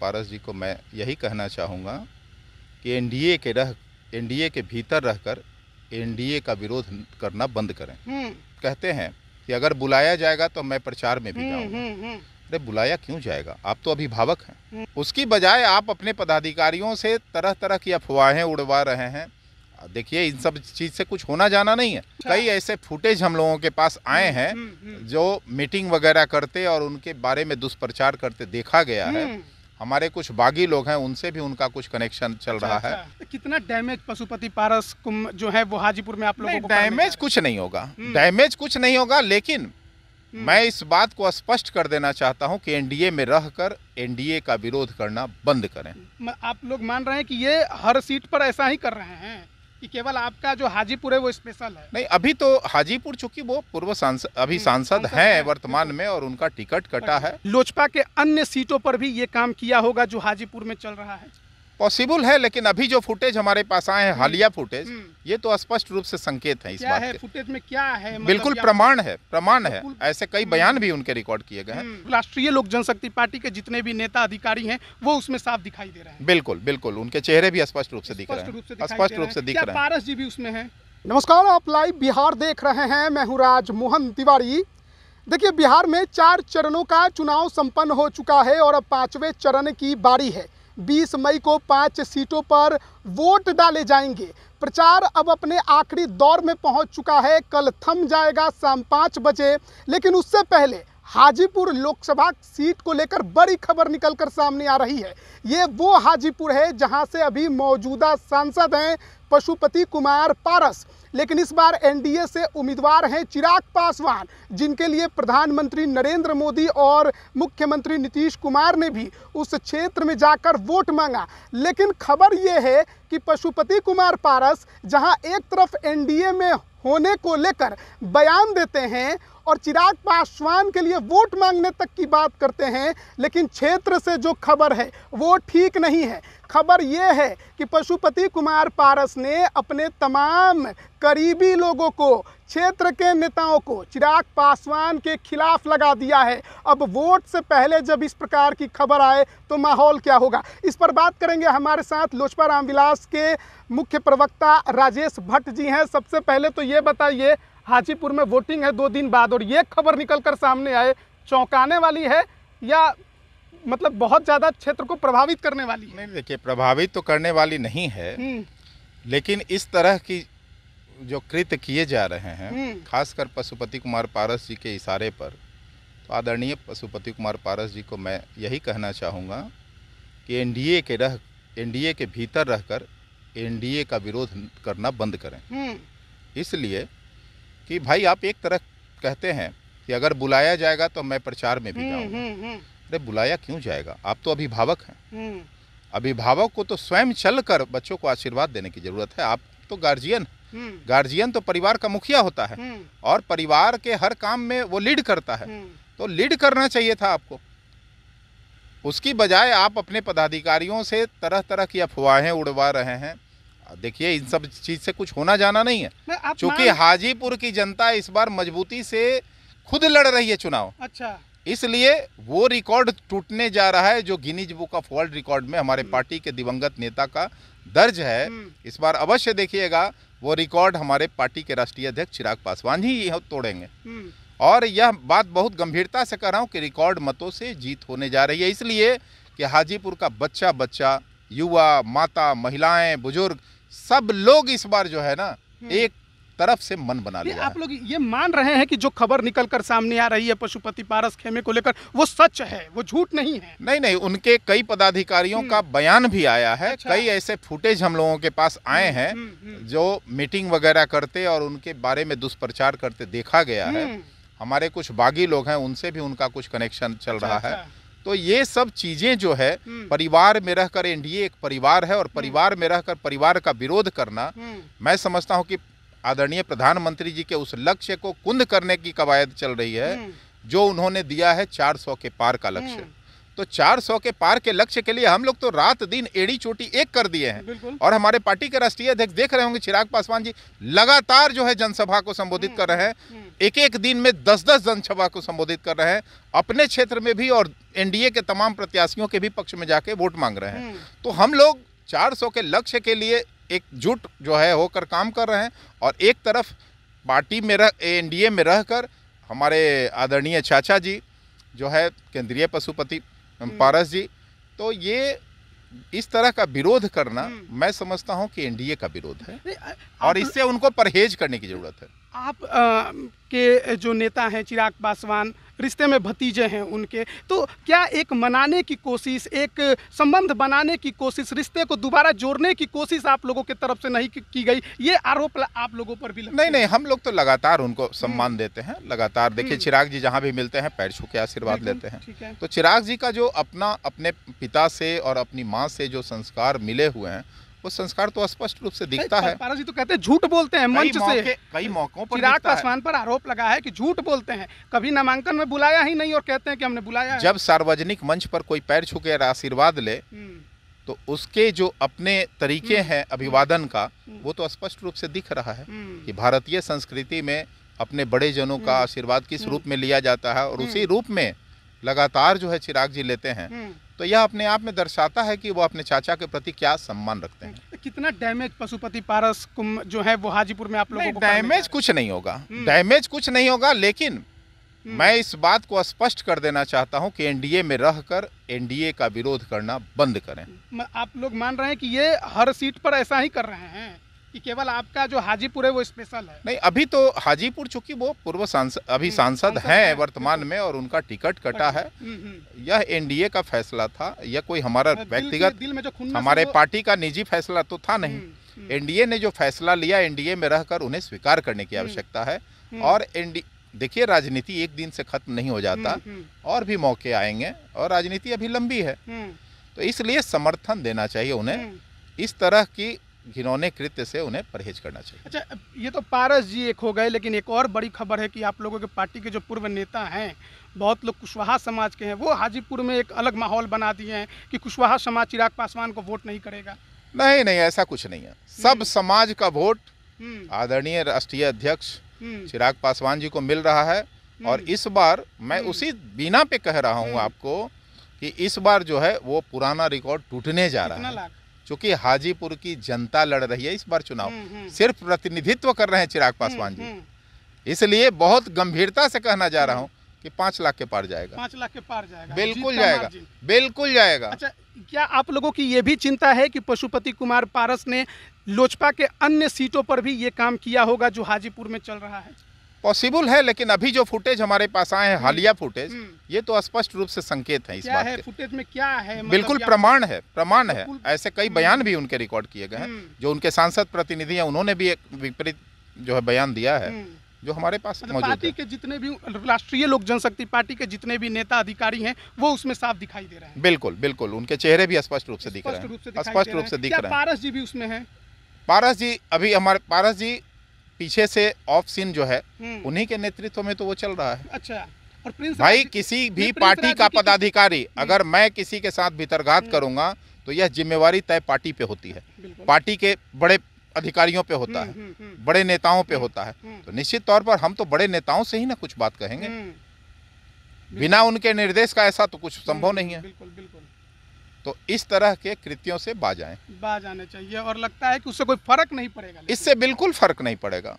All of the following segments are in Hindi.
पारस जी को मैं यही कहना चाहूँगा कि एनडीए के रह एनडीए के भीतर रहकर एनडीए का विरोध करना बंद करें हम्म। कहते हैं कि अगर बुलाया जाएगा तो मैं प्रचार में भी हम्म, जाऊँगा हम्म, अरे बुलाया क्यों जाएगा आप तो अभिभावक हैं उसकी बजाय आप अपने पदाधिकारियों से तरह तरह की अफवाहें उड़वा रहे हैं देखिए इन सब चीज से कुछ होना जाना नहीं है अच्छा। कई ऐसे फुटेज हम लोगों के पास आए हैं जो मीटिंग वगैरह करते और उनके बारे में दुष्प्रचार करते देखा गया है हमारे कुछ बागी लोग हैं उनसे भी उनका कुछ कनेक्शन चल रहा है अच्छा, अच्छा। कितना डैमेज पशुपति पारस कुंभ जो है वो हाजीपुर में आप लोगों को डैमेज कुछ नहीं होगा डैमेज हम्म। कुछ नहीं होगा लेकिन हम्म। मैं इस बात को स्पष्ट कर देना चाहता हूं कि एनडीए में रहकर एनडीए का विरोध करना बंद करें आप लोग मान रहे हैं कि ये हर सीट पर ऐसा ही कर रहे हैं कि केवल आपका जो हाजीपुर है वो स्पेशल है नहीं अभी तो हाजीपुर चूंकि वो पूर्व हम्म, सांसद अभी सांसद हैं वर्तमान में और उनका टिकट कटा है लोजपा के अन्य सीटों पर भी ये काम किया होगा जो हाजीपुर में चल रहा है पॉसिबल है लेकिन अभी जो फुटेज हमारे पास आए हैं हम्म। हालिया फुटेज हम्म। ये तो स्पष्ट रूप से संकेत है इस बात है, के फुटेज में क्या है मतलब बिल्कुल प्रमाण है प्रमाण है ऐसे कई बयान हम्म। भी उनके रिकॉर्ड किए गए हैं राष्ट्रीय लोक जनशक्ति पार्टी के जितने भी नेता अधिकारी हैं वो उसमें साफ दिखाई दे रहे हैं बिल्कुल बिल्कुल उनके चेहरे भी स्पष्ट रूप से दिख रहे हैं स्पष्ट रूप से दिख रहे हैं पारस जी भी उसमें है नमस्कार आप लाइव बिहार देख रहे हैं मैं हूँ राज मोहन तिवारी देखिए बिहार में चार चरणों का चुनाव संपन्न हो चुका है और अब पांचवें चरण की बारी है 20 मई को पाँच सीटों पर वोट डाले जाएंगे प्रचार अब अपने आखिरी दौर में पहुंच चुका है कल थम जाएगा शाम पाँच बजे लेकिन उससे पहले हाजीपुर लोकसभा सीट को लेकर बड़ी खबर निकलकर सामने आ रही है ये वो हाजीपुर है जहां से अभी मौजूदा सांसद हैं पशुपति कुमार पारस लेकिन इस बार एनडीए से उम्मीदवार हैं चिराग पासवान जिनके लिए प्रधानमंत्री नरेंद्र मोदी और मुख्यमंत्री नीतीश कुमार ने भी उस क्षेत्र में जाकर वोट मांगा लेकिन खबर ये है कि पशुपति कुमार पारस जहां एक तरफ एनडीए में होने को लेकर बयान देते हैं और चिराग पासवान के लिए वोट मांगने तक की बात करते हैं लेकिन क्षेत्र से जो खबर है वो ठीक नहीं है खबर ये है कि पशुपति कुमार पारस ने अपने तमाम करीबी लोगों को क्षेत्र के नेताओं को चिराग पासवान के खिलाफ लगा दिया है अब वोट से पहले जब इस प्रकार की खबर आए तो माहौल क्या होगा इस पर बात करेंगे हमारे साथ लोजपा रामविलास के मुख्य प्रवक्ता राजेश भट्ट जी हैं सबसे पहले तो ये बताइए हाजीपुर में वोटिंग है दो दिन बाद और ये खबर निकल कर सामने आए चौंकाने वाली है या मतलब बहुत ज़्यादा क्षेत्र को प्रभावित करने वाली है नहीं देखिए प्रभावित तो करने वाली नहीं है हम्म। लेकिन इस तरह की जो कृत्य किए जा रहे हैं हम्म। खासकर पशुपति कुमार पारस जी के इशारे पर तो आदरणीय पशुपति कुमार पारस जी को मैं यही कहना चाहूँगा कि एनडीए के रह एनडीए के भीतर रहकर एनडीए का विरोध करना बंद करें हम्म। इसलिए कि भाई आप एक तरह कहते हैं कि अगर बुलाया जाएगा तो मैं प्रचार में भी हम्म, जाऊँगा हम्म, हम्म। अरे बुलाया क्यों जाएगा आप तो अभिभावक हैं अभिभावक को तो स्वयं चलकर बच्चों को आशीर्वाद देने की जरूरत है आप तो गार्जियन गार्जियन तो परिवार का मुखिया होता है और परिवार के हर काम में वो लीड करता है तो लीड करना चाहिए था आपको उसकी बजाय आप अपने पदाधिकारियों से तरह तरह की अफवाहें उड़वा रहे हैं देखिए इन सब चीज से कुछ होना जाना नहीं है क्योंकि हाजीपुर की जनता इस बार मजबूती से खुद लड़ रही है चुनाव अच्छा इसलिए वो रिकॉर्ड टूटने जा रहा है जो Guinness Book of World record में हमारे हम्म। पार्टी के दिवंगत नेता का दर्ज है हम्म। इस बार अवश्य देखिएगा वो रिकॉर्ड हमारे पार्टी के राष्ट्रीय अध्यक्ष चिराग पासवान ही तोड़ेंगे हम्म। और यह बात बहुत गंभीरता से कर रहा हूँ कि रिकॉर्ड मतों से जीत होने जा रही है इसलिए कि हाजीपुर का बच्चा बच्चा युवा माता महिलाएं बुजुर्ग सब लोग इस बार जो है ना हम्म। एक तरफ से मन बना लिया आप लोग ये मान रहे हैं कि जो खबर निकल कर सामने आ रही है पशुपति पारस खेमे को लेकर वो सच है वो झूठ नहीं है नहीं नहीं उनके कई पदाधिकारियों हम्म। का बयान भी आया है अच्छा। कई ऐसे फुटेज हम लोगों के पास आए हम्म, हैं जो मीटिंग वगैरह करते और उनके बारे में दुष्प्रचार करते देखा गया है हमारे कुछ बागी लोग हैं उनसे भी उनका कुछ कनेक्शन चल रहा है अच्छा, अच्छा। तो ये सब चीजें जो है हम्म। परिवार में रहकर एनडीए एक परिवार है और हम्म। परिवार में रहकर परिवार का विरोध करना हम्म। मैं समझता हूँ कि आदरणीय प्रधानमंत्री जी के उस लक्ष्य को कुंद करने की कवायद चल रही है जो उन्होंने दिया है 400 के पार का लक्ष्य तो 400 के पार के लक्ष्य के लिए हम लोग तो रात दिन एड़ी चोटी एक कर दिए हैं और हमारे पार्टी के राष्ट्रीय अध्यक्ष देख रहे होंगे चिराग पासवान जी लगातार जो है जनसभा को संबोधित कर रहे हैं हम्म, हम्म। एक एक दिन में दस दस जनसभा को संबोधित कर रहे हैं अपने क्षेत्र में भी और एनडीए के तमाम प्रत्याशियों के भी पक्ष में जाके वोट मांग रहे हैं हम्म। तो हम लोग चार के लक्ष्य के लिए एकजुट जो है होकर काम कर रहे हैं और एक तरफ पार्टी में रह एनडीए में रहकर हमारे आदरणीय चाचा जी जो है केंद्रीय पशुपति हम्म। पारस जी तो ये इस तरह का विरोध करना हम्म। मैं समझता हूँ कि एनडीए का विरोध है और इससे उनको परहेज करने की जरूरत है आप आ, के जो नेता हैं चिराग पासवान रिश्ते में भतीजे हैं उनके तो क्या एक मनाने की कोशिश एक संबंध बनाने की कोशिश रिश्ते को दोबारा जोड़ने की कोशिश आप लोगों के तरफ से नहीं की गई ये आरोप आप लोगों पर भी लगते नहीं नहीं हम लोग तो लगातार उनको हम्म। सम्मान देते हैं लगातार देखिए हम्म। चिराग जी जहाँ भी मिलते हैं पैर छू के आशीर्वाद लेते हैं है। तो चिराग जी का जो अपना अपने पिता से और अपनी माँ से जो संस्कार मिले हुए हैं वो संस्कार तो स्पष्ट रूप से दिखता है पारा जी तो कहते हैं झूठ बोलते हैं मंच से कई मौकों पर चिराग पासवान पर आरोप लगा है कि झूठ बोलते हैं कभी नामांकन में बुलाया ही नहीं और कहते हैं कि हमने बुलाया जब सार्वजनिक मंच पर कोई पैर छुके या आशीर्वाद ले हम्म। तो उसके जो अपने तरीके हम्म। हैं अभिवादन का वो तो स्पष्ट रूप से दिख रहा है हम्म। कि भारतीय संस्कृति में अपने बड़े जनों का आशीर्वाद किस रूप में लिया जाता है और उसी रूप में लगातार जो है चिराग जी लेते हैं तो यह अपने आप में दर्शाता है कि वो अपने चाचा के प्रति क्या सम्मान रखते हैं कितना डैमेज पशुपति पारस जो है वो हाजीपुर में आप लोगों को डैमेज कुछ नहीं होगा डैमेज हम्म। कुछ नहीं होगा लेकिन हम्म। मैं इस बात को स्पष्ट कर देना चाहता हूं कि एनडीए में रहकर एनडीए का विरोध करना बंद करें आप लोग मान रहे हैं कि ये हर सीट पर ऐसा ही कर रहे हैं कि केवल आपका जो हाजीपुर है वो स्पेशल है नहीं अभी तो हाजीपुर चूंकि वो पूर्व हम्म, सांसद अभी सांसद हैं है, वर्तमान हम्म। में और उनका टिकट कटा अच्छा। है हम्म, यह एनडीए का फैसला था यह कोई हमारा व्यक्तिगत हमारे पार्टी का निजी फैसला तो था नहीं एनडीए ने जो फैसला लिया एनडीए में रहकर उन्हें स्वीकार करने की आवश्यकता है और एनडी देखिए राजनीति एक दिन से खत्म नहीं हो जाता और भी मौके आएंगे और राजनीति अभी लंबी है तो इसलिए समर्थन देना चाहिए उन्हें इस तरह की घिनौने कृत्य से उन्हें परहेज करना चाहिए अच्छा ये तो पारस जी एक हो गए लेकिन एक और बड़ी खबर है कि आप लोगों के पार्टी के जो पूर्व नेता हैं बहुत लोग कुशवाहा समाज के हैं वो हाजीपुर में एक अलग माहौल बना दिए हैं कि कुशवाहा समाज चिराग पासवान को वोट नहीं करेगा नहीं नहीं ऐसा कुछ नहीं है सब हम्म। समाज का वोट हम्म। आदरणीय राष्ट्रीय अध्यक्ष हम्म। चिराग पासवान जी को मिल रहा है और इस बार मैं उसी बिना पे कह रहा हूँ आपको कि इस बार जो है वो पुराना रिकॉर्ड टूटने जा रहा है चूंकि हाजीपुर की जनता लड़ रही है इस बार चुनाव हम्म, हम्म। सिर्फ प्रतिनिधित्व कर रहे हैं चिराग हम्म, पासवान जी इसलिए बहुत गंभीरता से कहना जा रहा हूँ कि पांच लाख के पार जाएगा पांच लाख के पार जाएगा बिल्कुल जाएगा बिल्कुल जाएगा अच्छा क्या आप लोगों की यह भी चिंता है कि पशुपति कुमार पारस ने लोजपा के अन्य सीटों पर भी ये काम किया होगा जो हाजीपुर में चल रहा है पॉसिबल है लेकिन अभी जो फुटेज हमारे पास आए हैं हम्म। हालिया फुटेज हम्म। ये तो स्पष्ट रूप से संकेत है इस बात है, फुटेज में क्या है मतलब बिल्कुल प्रमाण है प्रमाण है ऐसे कई हम्म। बयान भी उनके रिकॉर्ड किए गए हैं जो उनके सांसद प्रतिनिधि हैं उन्होंने भी एक विपरीत जो है बयान दिया है जो हमारे पास मतलब पार्टी के जितने भी राष्ट्रीय लोक जनशक्ति पार्टी के जितने भी नेता अधिकारी हैं वो उसमें साफ दिखाई दे रहे हैं बिल्कुल बिल्कुल उनके चेहरे भी स्पष्ट रूप से दिख रहे हैं स्पष्ट रूप से दिख रहे हैं पारस जी भी उसमें है पारस जी अभी हमारे पारस जी पीछे से ऑफ सीन जो है हम्म। उन्हीं के नेतृत्व में तो वो चल रहा है अच्छा और प्रिंस भाई किसी भी पार्टी का पदाधिकारी हम्म। अगर मैं किसी के साथ भीतरघात हम्म। करूंगा तो यह जिम्मेवारी तय पार्टी पे होती है पार्टी के बड़े अधिकारियों पे होता है बड़े नेताओं पे होता है तो निश्चित तौर पर हम तो बड़े नेताओं से ही ना कुछ बात कहेंगे बिना उनके निर्देश का ऐसा तो कुछ संभव नहीं है बिल्कुल बिल्कुल तो इस तरह के कृतियों से बाज आए बाज आने चाहिए और लगता है कि उससे कोई फर्क नहीं पड़ेगा इससे बिल्कुल फर्क नहीं पड़ेगा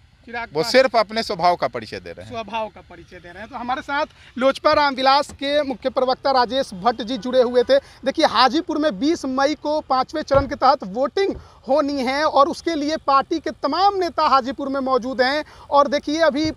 वो सिर्फ अपने स्वभाव का परिचय दे रहे हैं स्वभाव का परिचय दे रहे हैं तो हमारे साथ लोजपा रामविलास के मुख्य प्रवक्ता राजेश भट्ट जी जुड़े हुए थे देखिए हाजीपुर में 20 मई को पांचवें चरण के तहत वोटिंग होनी है और उसके लिए पार्टी के तमाम नेता हाजीपुर में मौजूद हैं और देखिए अभी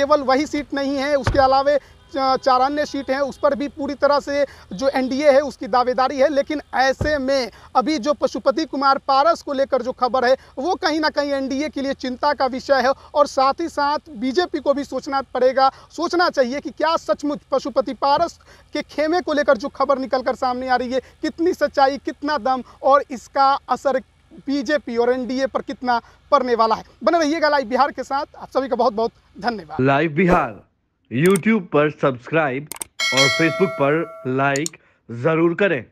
केवल वही सीट नहीं है उसके अलावे चार अन्य सीट हैं उस पर भी पूरी तरह से जो एनडीए है उसकी दावेदारी है लेकिन ऐसे में अभी जो पशुपति कुमार पारस को लेकर जो खबर है वो कहीं ना कहीं एनडीए के लिए चिंता का विषय है और साथ ही साथ बीजेपी को भी सोचना पड़ेगा सोचना चाहिए कि क्या सचमुच पशुपति पारस के खेमे को लेकर जो खबर निकल कर सामने आ रही है कितनी सच्चाई कितना दम और इसका असर बीजेपी और एनडीए पर कितना पड़ने वाला है बने रहिएगा लाइव बिहार के साथ आप सभी का बहुत बहुत धन्यवाद लाइव बिहार यूट्यूब पर सब्सक्राइब और फेसबुक पर लाइक जरूर करें